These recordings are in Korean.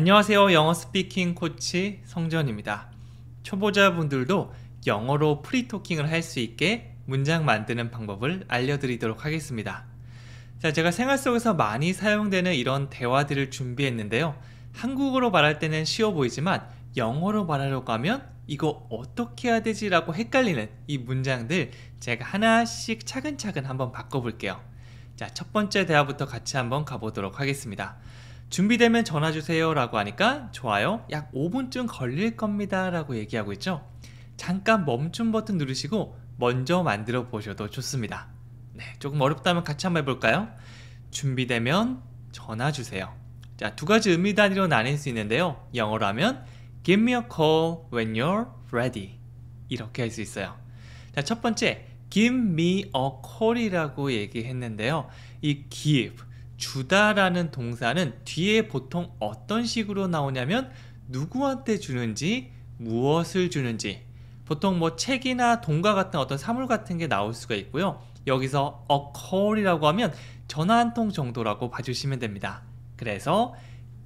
안녕하세요. 영어 스피킹 코치 성전입니다. 초보자분들도 영어로 프리토킹을 할 수 있게 문장 만드는 방법을 알려드리도록 하겠습니다. 자, 제가 생활 속에서 많이 사용되는 이런 대화들을 준비했는데요. 한국어로 말할 때는 쉬워 보이지만 영어로 말하려고 하면 이거 어떻게 해야 되지? 라고 헷갈리는 이 문장들 제가 하나씩 차근차근 한번 바꿔볼게요. 자, 첫 번째 대화부터 같이 한번 가보도록 하겠습니다. 준비되면 전화 주세요 라고 하니까 좋아요 약 5분쯤 걸릴 겁니다 라고 얘기하고 있죠 잠깐 멈춤 버튼 누르시고 먼저 만들어 보셔도 좋습니다 네, 조금 어렵다면 같이 한번 해볼까요? 준비되면 전화 주세요 자, 두 가지 의미 단위로 나뉠 수 있는데요 영어로 하면 Give me a call when you're ready 이렇게 할 수 있어요 자, 첫 번째 Give me a call이라고 얘기했는데요 이 give 주다라는 동사는 뒤에 보통 어떤 식으로 나오냐면 누구한테 주는지 무엇을 주는지 보통 뭐 책이나 돈과 같은 어떤 사물 같은 게 나올 수가 있고요 여기서 a call이라고 하면 전화 한 통 정도라고 봐주시면 됩니다 그래서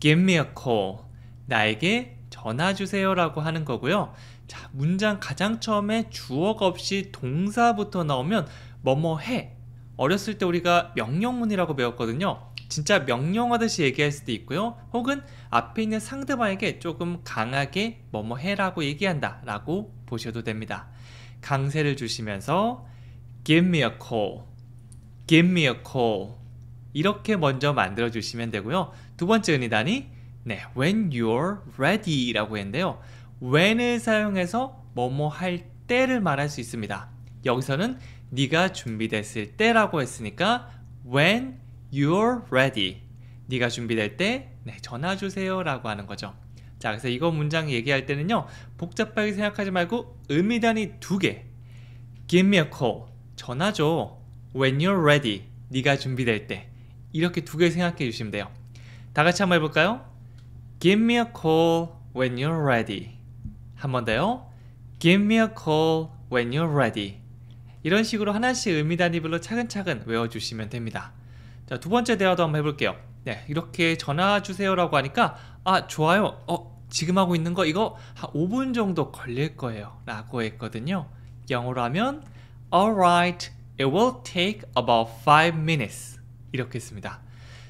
give me a call 나에게 전화 주세요 라고 하는 거고요 자 문장 가장 처음에 주어가 없이 동사부터 나오면 뭐 뭐 해 어렸을 때 우리가 명령문이라고 배웠거든요. 진짜 명령하듯이 얘기할 수도 있고요. 혹은 앞에 있는 상대방에게 조금 강하게 뭐뭐 해라고 얘기한다 라고 보셔도 됩니다. 강세를 주시면서 give me a call, give me a call 이렇게 먼저 만들어 주시면 되고요. 두 번째 은이단이 네, when you're ready 라고 했는데요. when을 사용해서 뭐뭐 할 때를 말할 수 있습니다. 여기서는 네가 준비됐을 때라고 했으니까 when you're ready 네가 준비될 때 네, 전화 주세요 라고 하는 거죠 자 그래서 이거 문장 얘기할 때는요 복잡하게 생각하지 말고 의미단이 두개 give me a call 전화 줘 when you're ready 네가 준비될 때 이렇게 두 개 생각해 주시면 돼요 다 같이 한번 해볼까요? give me a call when you're ready 한번 더요 give me a call when you're ready 이런 식으로 하나씩 의미 단위별로 차근차근 외워주시면 됩니다. 자, 두 번째 대화도 한번 해볼게요. 네, 이렇게 전화 주세요라고 하니까 아, 좋아요. 어, 지금 하고 있는 거 이거 한 5분 정도 걸릴 거예요. 라고 했거든요. 영어로 하면 Alright, it will take about 5 minutes. 이렇게 했습니다.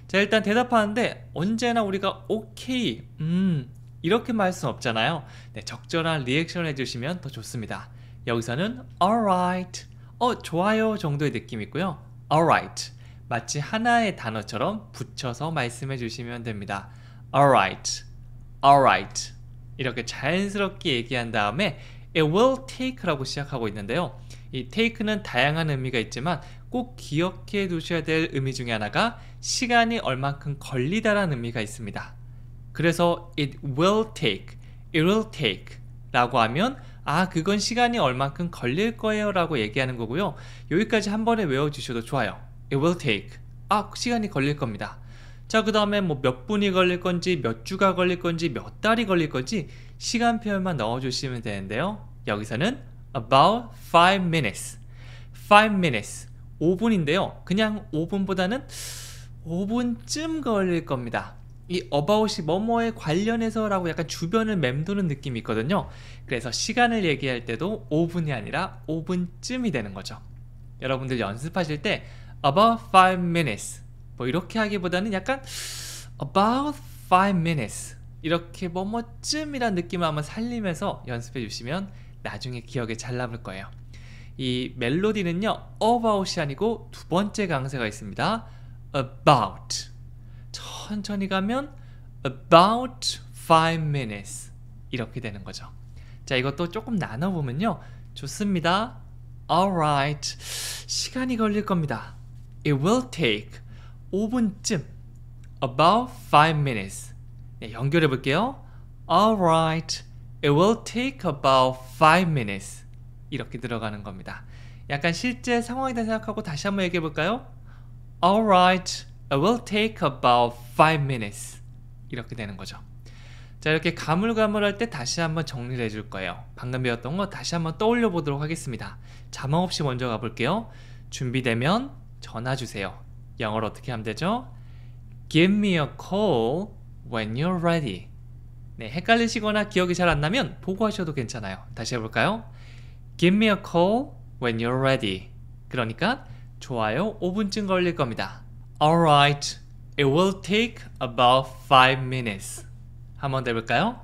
자, 일단 대답하는데 언제나 우리가 오케이, 음, 이렇게 말씀 없잖아요. 네, 적절한 리액션을 해주시면 더 좋습니다. 여기서는 alright, 어 좋아요 정도의 느낌이고요 alright 마치 하나의 단어처럼 붙여서 말씀해 주시면 됩니다 alright alright 이렇게 자연스럽게 얘기한 다음에 it will take라고 시작하고 있는데요 이 take는 다양한 의미가 있지만 꼭 기억해 두셔야 될 의미 중에 하나가 시간이 얼만큼 걸리다라는 의미가 있습니다 그래서 it will take, it will take 라고 하면 아 그건 시간이 얼만큼 걸릴 거예요 라고 얘기하는 거고요 여기까지 한 번에 외워주셔도 좋아요 It will take 아 시간이 걸릴 겁니다 자그 다음에 뭐 몇 분이 걸릴 건지 몇 주가 걸릴 건지 몇 달이 걸릴 건지 시간 표현만 넣어주시면 되는데요 여기서는 about 5 minutes 5 minutes 5분인데요 그냥 5분보다는 5분쯤 걸릴 겁니다 이 어바웃이 뭐뭐에 관련해서라고 약간 주변을 맴도는 느낌이 있거든요. 그래서 시간을 얘기할 때도 5분이 아니라 5분쯤이 되는 거죠. 여러분들 연습하실 때 about 5 minutes 뭐 이렇게 하기보다는 약간 about 5 minutes 이렇게 뭐뭐쯤이란 느낌을 한번 살리면서 연습해 주시면 나중에 기억에 잘 남을 거예요. 이 멜로디는요, about이 아니고 두 번째 강세가 있습니다. about 천천히 가면 about 5 minutes 이렇게 되는 거죠. 자, 이것도 조금 나눠보면요. 좋습니다. Alright. 시간이 걸릴 겁니다. It will take 5분쯤 about 5 minutes 네, 연결해 볼게요. Alright. It will take about 5 minutes 이렇게 들어가는 겁니다. 약간 실제 상황에 대해 생각하고 다시 한번 얘기해 볼까요? Alright. will take about 5 minutes 이렇게 되는 거죠 자 이렇게 가물가물할 때 다시 한번 정리를 해줄 거예요 방금 배웠던 거 다시 한번 떠올려 보도록 하겠습니다 자막 없이 먼저 가볼게요 준비되면 전화 주세요 영어로 어떻게 하면 되죠? Give me a call when you're ready 네, 헷갈리시거나 기억이 잘 안 나면 보고하셔도 괜찮아요 다시 해볼까요? Give me a call when you're ready 그러니까 좋아요 5분쯤 걸릴 겁니다 Alright, it will take about 5 minutes. 한번 더 해볼까요?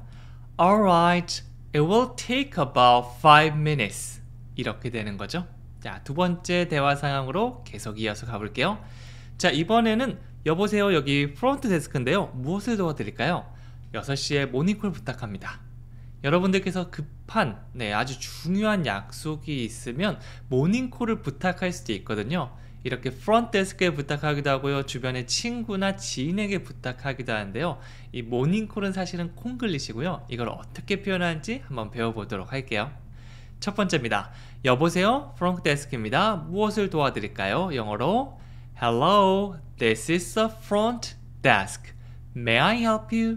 Alright, it will take about 5 minutes. 이렇게 되는 거죠. 자, 두 번째 대화 상황으로 계속 이어서 가볼게요. 자, 이번에는 여보세요 여기 프론트 데스크인데요. 무엇을 도와드릴까요? 6시에 모닝콜 부탁합니다. 여러분들께서 급한, 네, 아주 중요한 약속이 있으면 모닝콜을 부탁할 수도 있거든요. 이렇게 프론트데스크에 부탁하기도 하고요 주변의 친구나 지인에게 부탁하기도 하는데요 이 모닝콜은 사실은 콩글리시고요 이걸 어떻게 표현하는지 한번 배워보도록 할게요 첫 번째입니다 여보세요 프론트데스크입니다 무엇을 도와드릴까요? 영어로 Hello, this is the front desk. May I help you?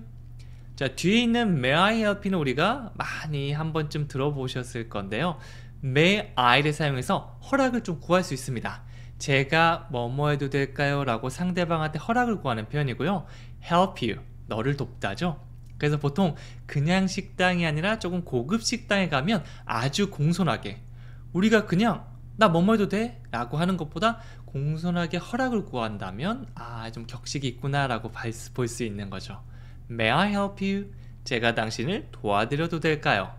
자, 뒤에 있는 May I help you는 우리가 많이 한 번쯤 들어보셨을 건데요. May I를 사용해서 허락을 좀 구할 수 있습니다. 제가 뭐뭐 해도 될까요? 라고 상대방한테 허락을 구하는 표현이고요. help you, 너를 돕다죠. 그래서 보통 그냥 식당이 아니라 조금 고급 식당에 가면 아주 공손하게 우리가 그냥 나 뭐뭐 해도 돼? 라고 하는 것보다 공손하게 허락을 구한다면 아 좀 격식이 있구나 라고 볼 수 있는 거죠 May I help you? 제가 당신을 도와드려도 될까요?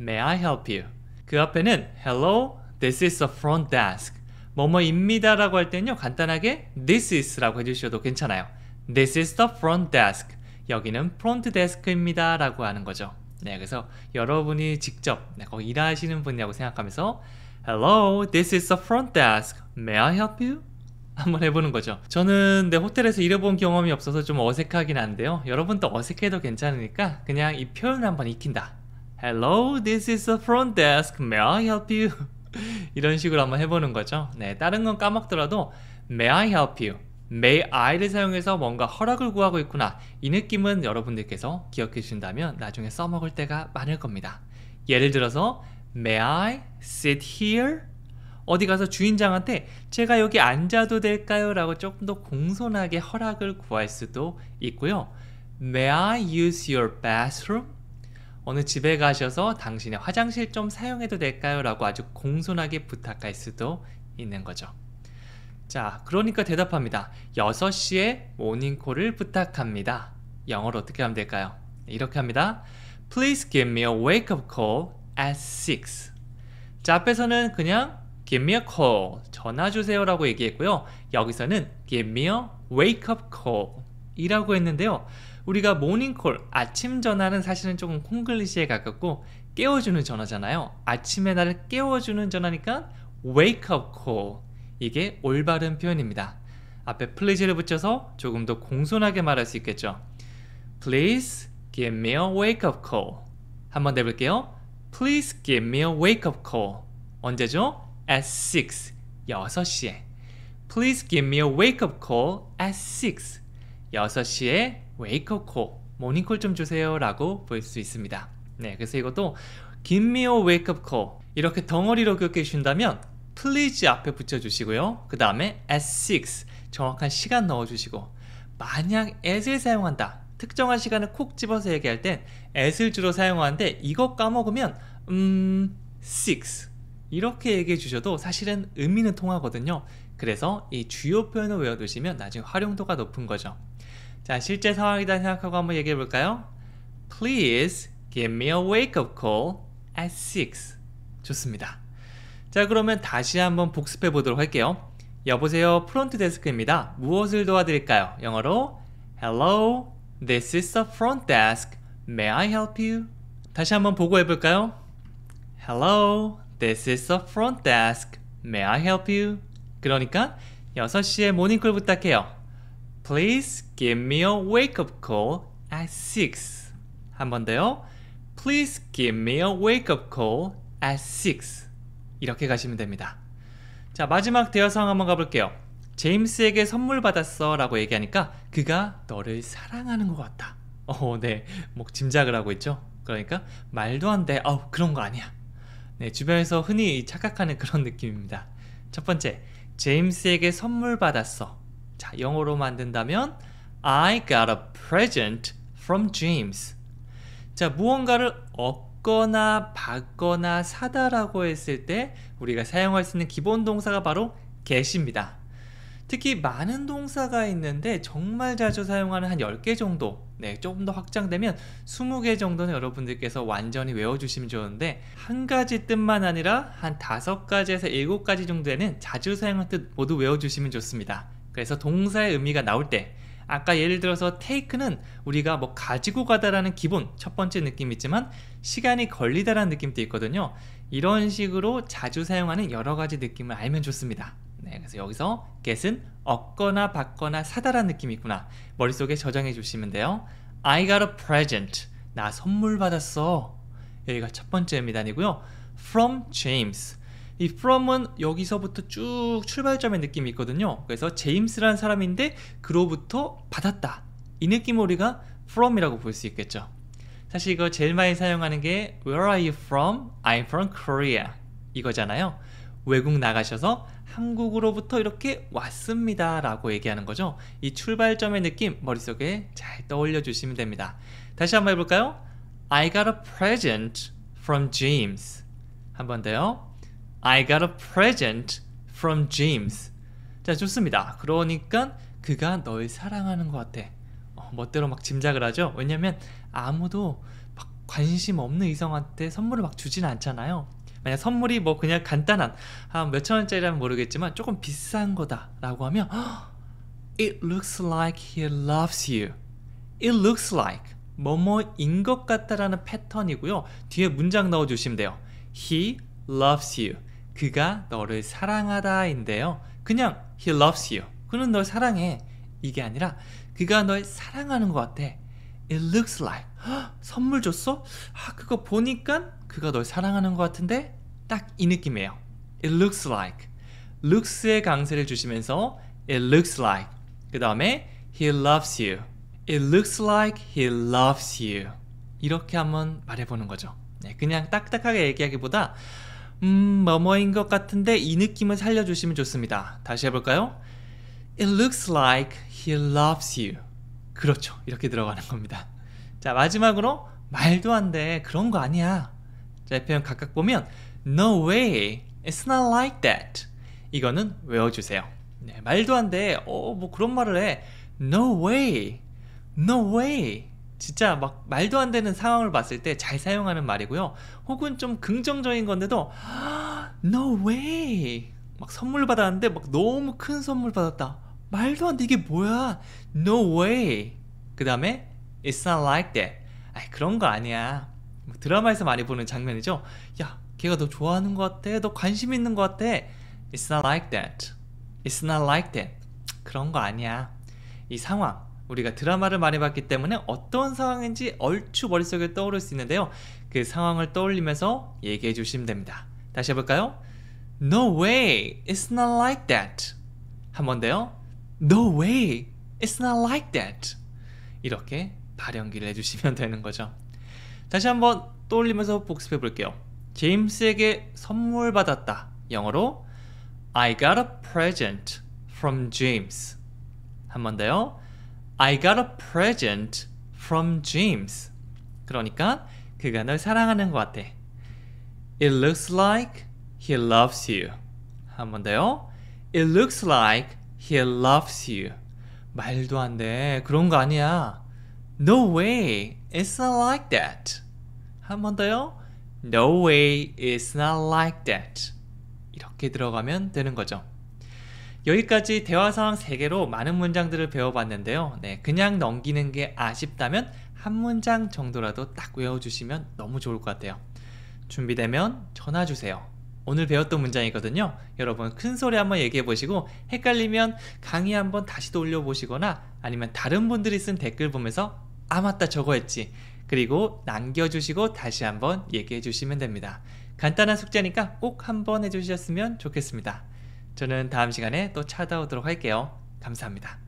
May I help you? 그 앞에는 Hello, this is the front desk 뭐뭐입니다라고 할 때는요 간단하게 this is라고 해주셔도 괜찮아요 this is the front desk 여기는 프론트 데스크입니다 라고 하는 거죠 네, 그래서 여러분이 직접 네, 거기 일하시는 분이라고 생각하면서 Hello, this is the front desk. May I help you? 한번 해보는 거죠 저는 내 네, 호텔에서 일해본 경험이 없어서 좀 어색하긴 한데요 여러분도 어색해도 괜찮으니까 그냥 이 표현을 한번 익힌다 Hello, this is the front desk. May I help you? 이런 식으로 한번 해보는 거죠 네 다른 건 까먹더라도 May I help you? May I를 사용해서 뭔가 허락을 구하고 있구나 이 느낌은 여러분들께서 기억해 주신다면 나중에 써먹을 때가 많을 겁니다 예를 들어서 May I sit here? 어디 가서 주인장한테 제가 여기 앉아도 될까요? 라고 조금 더 공손하게 허락을 구할 수도 있고요 May I use your bathroom? 어느 집에 가셔서 당신의 화장실 좀 사용해도 될까요? 라고 아주 공손하게 부탁할 수도 있는 거죠. 자, 그러니까 대답합니다. 6시에 모닝콜을 부탁합니다. 영어로 어떻게 하면 될까요? 이렇게 합니다. Please give me a wake-up call at 6. 자, 앞에서는 그냥 give me a call, 전화 주세요 라고 얘기했고요. 여기서는 give me a wake-up call 이라고 했는데요. 우리가 모닝콜, 아침 전화는 사실은 조금 콩글리시에 가깝고 깨워주는 전화잖아요. 아침에 나를 깨워주는 전화니까 wake up call. 이게 올바른 표현입니다. 앞에 please를 붙여서 조금 더 공손하게 말할 수 있겠죠. Please give me a wake up call. 한번 해볼게요. Please give me a wake up call. 언제죠? At 6. 6시에. Please give me a wake up call at 6. 6시에 웨이크업코 모닝콜 좀 주세요 라고 볼 수 있습니다 네 그래서 이것도 김미호 웨이크업코 이렇게 덩어리로 기억해 주신다면 플리즈 앞에 붙여주시고요 그 다음에 at 6 정확한 시간 넣어주시고 만약 at을 사용한다 특정한 시간을 콕 집어서 얘기할 땐 at을 주로 사용하는데 이것 까먹으면 음6 이렇게 얘기해 주셔도 사실은 의미는 통하거든요 그래서 이 주요 표현을 외워두시면 나중에 활용도가 높은 거죠 자, 실제 상황이다 생각하고 한번 얘기해 볼까요? Please give me a wake-up call at 6. 좋습니다. 자, 그러면 다시 한번 복습해 보도록 할게요. 여보세요, 프론트 데스크입니다. 무엇을 도와드릴까요? 영어로 Hello, this is the front desk. May I help you? 다시 한번 보고해 볼까요? Hello, this is the front desk. May I help you? 그러니까 6시에 모닝콜 부탁해요. Please give me a wake-up call at 6. 한 번 더요. Please give me a wake-up call at 6. 이렇게 가시면 됩니다. 자, 마지막 대화 상 한번 가볼게요. 제임스에게 선물 받았어 라고 얘기하니까 그가 너를 사랑하는 것 같다. 어, 네. 뭐 짐작을 하고 있죠. 그러니까 말도 안 돼. 어, 그런 거 아니야. 네, 주변에서 흔히 착각하는 그런 느낌입니다. 첫 번째, 제임스에게 선물 받았어. 자, 영어로 만든다면 I got a present from James. 자, 무언가를 얻거나 받거나 사다라고 했을 때 우리가 사용할 수 있는 기본 동사가 바로 get입니다. 특히 많은 동사가 있는데 정말 자주 사용하는 한 10개 정도 네, 조금 더 확장되면 20개 정도는 여러분들께서 완전히 외워주시면 좋은데 한 가지 뜻만 아니라 한 5가지에서 7가지 정도에는 자주 사용한 뜻 모두 외워주시면 좋습니다 그래서 동사의 의미가 나올 때 아까 예를 들어서 take는 우리가 뭐 가지고 가다라는 기본 첫 번째 느낌 이 있지만 시간이 걸리다라는 느낌도 있거든요 이런 식으로 자주 사용하는 여러 가지 느낌을 알면 좋습니다 네, 그래서 여기서 get은 얻거나 받거나 사다라는 느낌이 있구나 머릿속에 저장해 주시면 돼요 I got a present 나 선물 받았어 여기가 첫 번째 의 미단이고요 from James 이 from은 여기서부터 쭉 출발점의 느낌이 있거든요 그래서 제임스라는 사람인데 그로부터 받았다 이 느낌을 우리가 from이라고 볼 수 있겠죠 사실 이거 제일 많이 사용하는 게 where are you from? I'm from Korea 이거잖아요 외국 나가셔서 한국으로부터 이렇게 왔습니다 라고 얘기하는 거죠 이 출발점의 느낌 머릿속에 잘 떠올려 주시면 됩니다 다시 한번 해볼까요? I got a present from James 한번 더요 I got a present from James. 자, 좋습니다. 그러니까 그가 널 사랑하는 것 같아. 어, 멋대로 막 짐작을 하죠. 왜냐면 아무도 막 관심 없는 이성한테 선물을 막 주진 않잖아요. 만약 선물이 뭐 그냥 간단한 한 몇천 원짜리라면 모르겠지만 조금 비싼 거다라고 하면 It looks like he loves you. It looks like 뭐 뭐 인 것 같다라는 패턴이고요. 뒤에 문장 넣어주시면 돼요. He loves you. 그가 너를 사랑하다인데요. 그냥 he loves you. 그는 널 사랑해. 이게 아니라 그가 널 사랑하는 것 같아. It looks like. 헉, 선물 줬어? 아, 그거 보니까 그가 널 사랑하는 것 같은데? 딱 이 느낌이에요. It looks like. looks에 강세를 주시면서 it looks like. 그 다음에 he loves you. It looks like he loves you. 이렇게 한번 말해보는 거죠. 네, 그냥 딱딱하게 얘기하기보다 음, 뭐뭐인 것 같은데 이 느낌을 살려주시면 좋습니다. 다시 해볼까요? It looks like he loves you. 그렇죠. 이렇게 들어가는 겁니다. 자, 마지막으로 말도 안 돼. 그런 거 아니야. 자, 이 표현 각각 보면 No way. It's not like that. 이거는 외워주세요. 네, 말도 안 돼. 어, 뭐 그런 말을 해. No way. No way. 진짜 막 말도 안 되는 상황을 봤을 때 잘 사용하는 말이고요. 혹은 좀 긍정적인 건데도 아, no way 막 선물 받았는데 막 너무 큰 선물 받았다. 말도 안돼 이게 뭐야? no way. 그다음에 it's not like that. 아 그런 거 아니야. 뭐 드라마에서 많이 보는 장면이죠. 야, 걔가 너 좋아하는 것 같아. 너 관심 있는 것 같아. It's not like that. It's not like that. 그런 거 아니야. 이 상황 우리가 드라마를 많이 봤기 때문에 어떤 상황인지 얼추 머릿속에 떠오를 수 있는데요. 그 상황을 떠올리면서 얘기해 주시면 됩니다. 다시 해볼까요? No way, it's not like that. 한번 더요. No way, it's not like that. 이렇게 발연기를 해주시면 되는 거죠. 다시 한번 떠올리면서 복습해 볼게요. 제임스에게 선물 받았다. 영어로 I got a present from James. 한번 더요. I got a present from James. 그러니까 그가 널 사랑하는 것 같아. It looks like he loves you. 한 번 더요. It looks like he loves you. 말도 안 돼. 그런 거 아니야. No way. It's not like that. 한 번 더요. No way. It's not like that. 이렇게 들어가면 되는 거죠. 여기까지 대화 상황 3개로 많은 문장들을 배워봤는데요. 네, 그냥 넘기는 게 아쉽다면 한 문장 정도라도 딱 외워주시면 너무 좋을 것 같아요. 준비되면 전화 주세요. 오늘 배웠던 문장이거든요. 여러분 큰 소리 한번 얘기해 보시고 헷갈리면 강의 한번 다시 돌려 보시거나 아니면 다른 분들이 쓴 댓글 보면서 아 맞다 저거 했지. 그리고 남겨주시고 다시 한번 얘기해 주시면 됩니다. 간단한 숙제니까 꼭 한번 해주셨으면 좋겠습니다. 저는 다음 시간에 또 찾아오도록 할게요. 감사합니다.